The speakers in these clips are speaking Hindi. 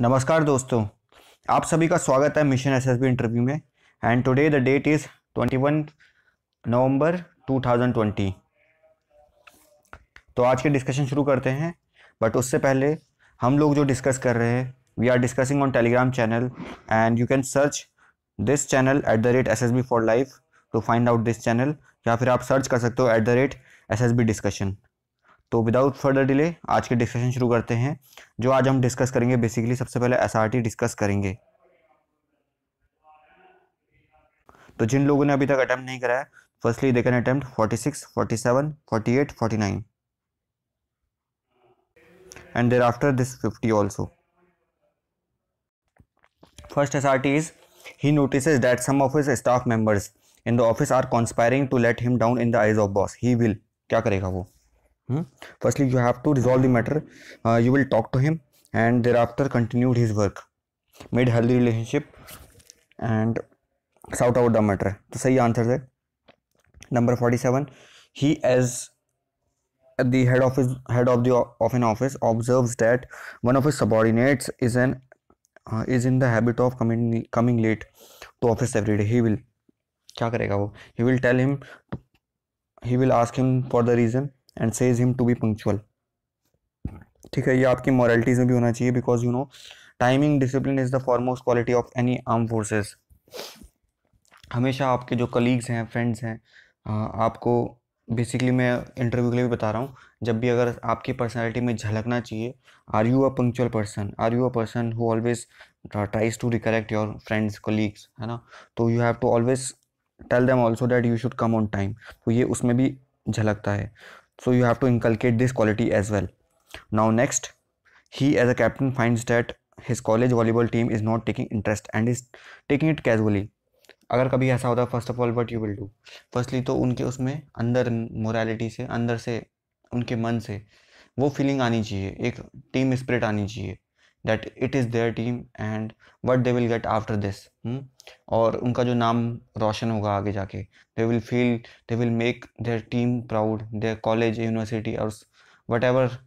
नमस्कार दोस्तों आप सभी का स्वागत है मिशन एसएसबी इंटरव्यू में and today the date is 21 November 2020 तो आज के डिस्कशन शुरू करते हैं बट उससे पहले हम लोग जो डिस्कस कर रहे हैं we are discussing on Telegram channel and you can search this channel at the rate S S B for life to find out this channel या फिर आप सर्च कर सकते हो at the rate S S B discussion तो विदाउट फर्दर डिले आज के डिस्कशन शुरू करते हैं जो आज हम डिस्कस करेंगे बेसिकली सबसे पहले एस डिस्कस करेंगे तो जिन लोगों ने अभी तक अटैम्प्ट नहीं कराया firstly they attempt forty six forty seven forty eight forty nine and thereafter this fifty also first S R T is he notice that some staff members in the office are conspiring to let him down in the eyes of boss he will क्या करेगा वो hmm? firstly you have to resolve the matter uh, you will talk to him and thereafter continued his work made healthy relationship and sort out the matter तो सही आंसर है number forty seven he as the head of his head of the of an office observes that one of his subordinates is an uh, is in the habit of coming coming late to office every day he will क्या करेगा वो he will tell him he will ask him for the reason and says him to be punctual ठीक है ये आपकी मॉरलिटीज़ में भी होना चाहिए because you know timing discipline is the foremost quality of any arm forces हमेशा आपके जो कलीग्स हैं फ्रेंड्स हैं आपको बेसिकली मैं इंटरव्यू के लिए भी बता रहा हूँ जब भी अगर आपकी पर्सनैलिटी में झलकना चाहिए are you a punctual person are you a person who always tries to recollect your friends colleagues है ना तो you have to always tell them also that you should come on time तो ये उसमें भी झलकता है so you have to inculcate this quality as well now next he as a captain finds that his college volleyball team is not taking interest and is taking it casually अगर कभी ऐसा होता first of all what you will do firstly तो उनके उसमें अंदर मोरालिटी से अंदर से उनके मन से वो फीलिंग आनी चाहिए एक टीम स्प्रिट आनी चाहिए that it is their team and what they will get after this और उनका जो नाम रोशन होगा आगे जाके they will feel they will make their team proud their college university और whatever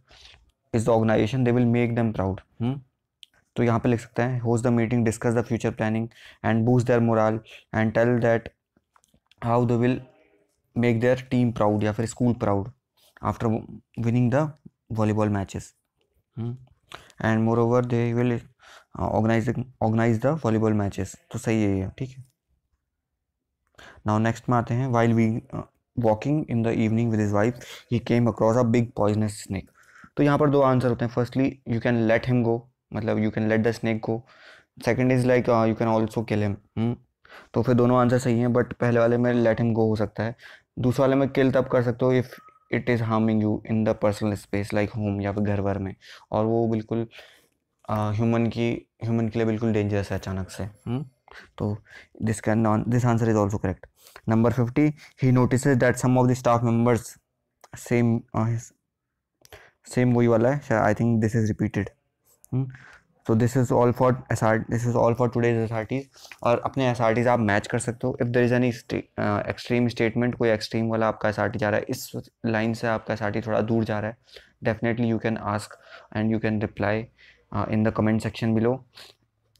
is the organisation they will make them proud तो यहाँ पर लिख सकते हैं होज the meeting discuss the future planning and boosts their morale and tell that how they will make their team proud या फिर school proud after winning the volleyball matches and moreover they will organise organise the volleyball matches तो सही है ये ठीक है नाउ नेक्स्ट में आते हैं while we walking in the evening with his wife he came across a big poisonous snake तो यहाँ पर दो आंसर होते हैं firstly you can let him go मतलब you can let the snake go second is like you can also kill him तो फिर दोनों आंसर सही हैं बट पहले वाले में लेट हिम गो हो सकता है दूसरे वाले में किल तब कर सकते हो if it is harming you in the personal space like home या फिर घर भर में और वो बिल्कुल ह्यूमन की ह्यूमन के लिए बिल्कुल डेंजरस है अचानक से हुँ? हम्म? तो this can none this answer is also correct number fifty he notice that some of the staff members same same वही वाला है I think this is repeated so this is all for S R this is all for today's S R Ts और अपने एस आर टीज़ आप मैच कर सकते हो if there is any extreme statement कोई एक्सट्रीम वाला आपका एस आर टी जा रहा है इस लाइन से आपका एस आर टी थोड़ा दूर जा रहा है definitely you can ask and you can reply in the comment section below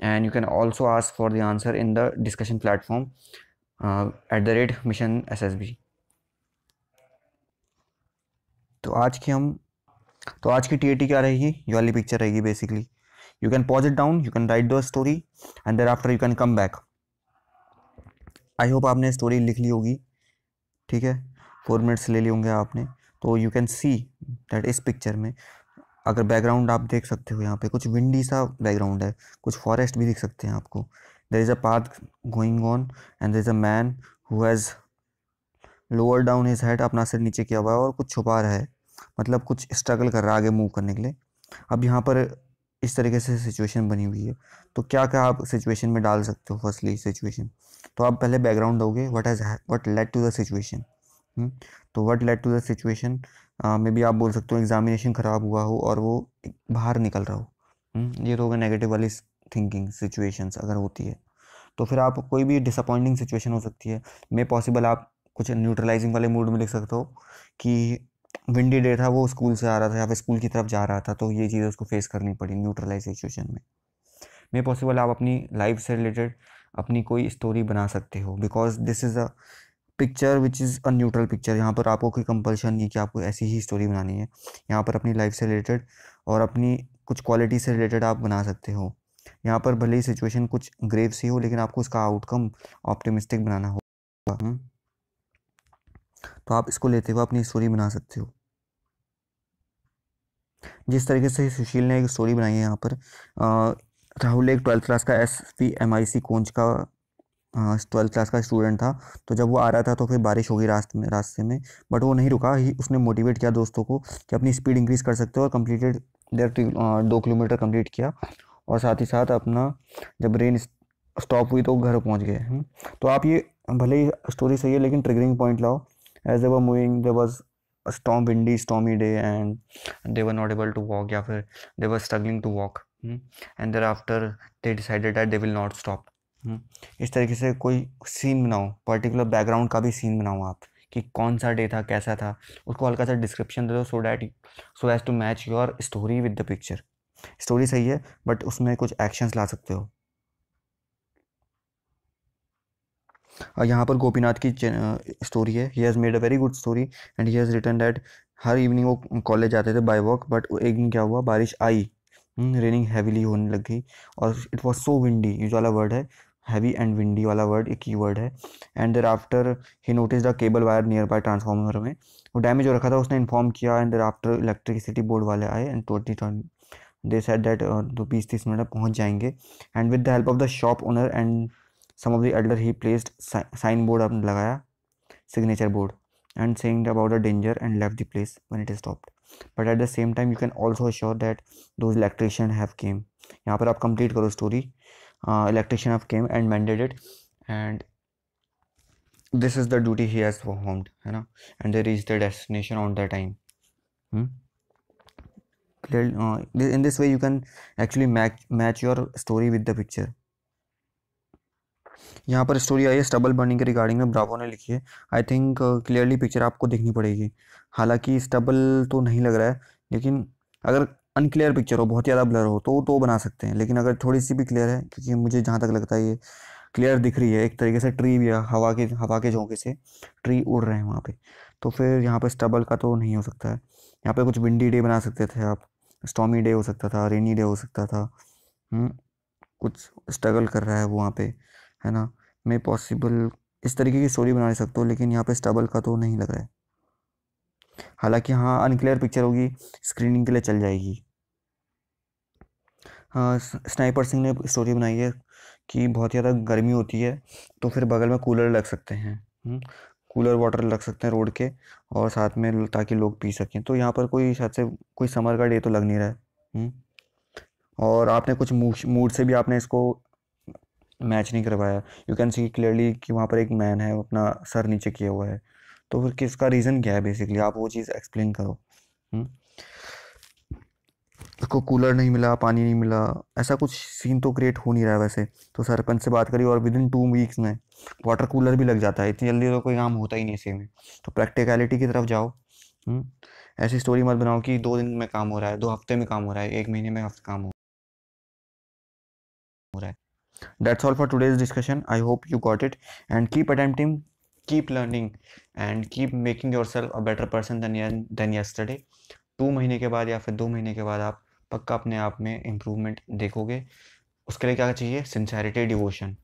and you can also ask for the answer in the discussion platform at the rate mission S S B तो आज की हम तो आज की टी ए टी क्या रहेगी ये वाली पिक्चर रहेगी basically you can pause it down you can write the story and thereafter you can come back I hope आपने स्टोरी लिख ली होगी ठीक है फोर मिनट्स ले लिए होंगे आपने तो you can see that is picture mein अगर बैकग्राउंड आप देख सकते हो यहाँ पे कुछ विंडी सा बैकग्राउंड है कुछ फॉरेस्ट भी दिख सकते हैं आपको there is a path going on and there is a man who has lower down his head अपना सिर नीचे किया हुआ है और कुछ छुपा रहा है मतलब कुछ स्ट्रगल कर रहा है आगे मूव करने के लिए अब यहाँ पर इस तरीके से सिचुएशन बनी हुई है तो क्या क्या आप सिचुएशन में डाल सकते हो फर्स्टली सिचुएशन तो आप पहले बैकग्राउंड दोगे what has what led to the situation तो what led to the situation maybe आप बोल सकते हो एग्जामिनेशन ख़राब हुआ हो और वो बाहर निकल रहा हो हुँ? हम्म, ये तो होगा नेगेटिव वाली थिंकिंग सिचुएशंस अगर होती है तो फिर आप कोई भी डिसअपॉइंटिंग सिचुएशन हो सकती है मे पॉसिबल आप कुछ न्यूट्रलाइजिंग वाले मूड में लिख सकते हो कि विंडी डे था वो स्कूल से आ रहा था या फिर स्कूल की तरफ जा रहा था तो ये चीज़ें उसको फेस करनी पड़ी न्यूट्रलाइज सिचुएशन में मे पॉसिबल आप अपनी लाइफ से रिलेटेड अपनी कोई स्टोरी बना सकते हो because this is a picture which is a neutral picture यहाँ पर आपको कोई कंपल्शन नहीं कि आपको ऐसी ही स्टोरी बनानी है यहाँ पर अपनी लाइफ से रिलेटेड और अपनी कुछ क्वालिटी से रिलेटेड आप बना सकते हो यहाँ पर भले ही सिचुएशन कुछ ग्रेव सी हो लेकिन आपको उसका आउटकम ऑप्टिमिस्टिक बनाना होगा हम्म। तो आप इसको लेते हुए अपनी स्टोरी बना सकते हो जिस तरीके से सुशील ने एक स्टोरी बनाई है यहाँ पर राहुल एक ट्वेल्थ क्लास का S P M I C कोंच का ट्वेल्थ क्लास का स्टूडेंट था तो जब वो आ रहा था तो फिर बारिश हो गई रास्ते में रास्ते में बट वो नहीं रुका ही उसने मोटिवेट किया दोस्तों को कि अपनी स्पीड इंक्रीज़ कर सकते हो और कम्प्लीटेड देर दो किलोमीटर कम्प्लीट किया और साथ ही साथ अपना जब रेन स्टॉप हुई तो घर पहुंच गए हम्म, तो आप ये भले ही स्टोरी सही है लेकिन ट्रिगरिंग पॉइंट लाओ as they were moving they was storm windy stormy day and they were not able to walk या फिर they were struggling to walk and thereafter they decided that they will not stop इस तरीके से कोई सीन बनाओ पर्टिकुलर बैकग्राउंड का भी सीन बनाओ आप कि कौन सा डे था कैसा था उसको हल्का सा डिस्क्रिप्शन दे दो so that so as to match your story with the picture story सही है बट उसमें कुछ एक्शंस ला सकते हो यहाँ पर गोपीनाथ की स्टोरी है he has made a very good story and he has written that हर इवनिंग वो कॉलेज जाते थे बाय वॉक बट एक दिन क्या हुआ बारिश आई रेनिंग हम्म, हैवीली होने लग गई और इट वॉज सो विंडी ये वाला वर्ड है हैवी एंड विंडी वाला वर्ड एक ही वर्ड है and thereafter he notice the cable wire nearby transformer में वो डैमेज हो रखा था उसने इन्फॉर्म किया and thereafter electricity board वाले आए and twenty they said that दो बीस तीस मिनट पहुँच जाएंगे and with the help of the shop owner and some of the elder he placed sign board आपने लगाया signature board and saying about the danger and left the place when it is stopped but at the same time you can also sure that those electrician have came यहाँ पर आप कंप्लीट करो story electrician of came and mandated and this is the duty he has performed है ना and they is the destination on the time clear in this way you can actually match match your story with the picture यहाँ पर स्टोरी आई है स्टबल बर्निंग के रिगार्डिंग में ब्रावो ने लिखी है आई थिंक क्लियरली पिक्चर आपको देखनी पड़ेगी हालांकि स्टबल तो नहीं लग रहा है लेकिन अगर अनक्लियर पिक्चर हो बहुत ज़्यादा ब्लर हो तो तो बना सकते हैं लेकिन अगर थोड़ी सी भी क्लियर है क्योंकि मुझे जहाँ तक लगता है ये क्लियर दिख रही है एक तरीके से ट्री भी हवा के हवा के झोंके से ट्री उड़ रहे हैं वहाँ पे तो फिर यहाँ पे स्टबल का तो नहीं हो सकता है यहाँ पे कुछ विंडी डे बना सकते थे आप स्टॉमी डे हो सकता था रेनी डे हो सकता था हम्म, कुछ स्ट्रगल कर रहा है वो वहाँ पे है ना मैं पॉसिबल इस तरीके की स्टोरी बना सकता हूँ लेकिन यहाँ पे स्टबल का तो नहीं लग रहा है हालांकि हाँ अनक्लियर पिक्चर होगी स्क्रीनिंग के लिए चल जाएगी हाँ स्नाइपर सिंह ने स्टोरी बनाई है कि बहुत ज़्यादा गर्मी होती है तो फिर बगल में कूलर लग सकते हैं कूलर हम्म, वाटर लग सकते हैं रोड के और साथ में ताकि लोग पी सकें तो यहाँ पर कोई शायद से कोई समर का डे तो लग नहीं रहा है हम्म। और आपने कुछ मूड से भी आपने इसको मैच नहीं करवाया यू कैन सी क्लियरली कि वहाँ पर एक मैन है वो अपना सर नीचे किया हुआ है तो फिर किसका रीज़न क्या है बेसिकली आप वो चीज़ एक्सप्लेन करो उसको हम्म। कूलर नहीं मिला पानी नहीं मिला ऐसा कुछ सीन तो क्रिएट हो नहीं रहा है वैसे तो सरपंच से बात करी और विद इन टू वीक्स में वाटर कूलर भी लग जाता है इतनी जल्दी तो कोई काम होता ही नहीं इसी में तो प्रैक्टिकलिटी की तरफ जाओ हम्म। ऐसी स्टोरी मत बनाओ कि दो दिन में काम हो रहा है दो हफ्ते में काम हो रहा है एक महीने में काम हो रहा है that's all for today's discussion i hope you got it and keep attempting keep learning and keep making yourself a better person than than yesterday two महीने के बाद या फिर दो महीने के बाद आप पक्का अपने आप में इम्प्रूवमेंट देखोगे उसके लिए क्या चाहिए सिंसेरिटी डिवोशन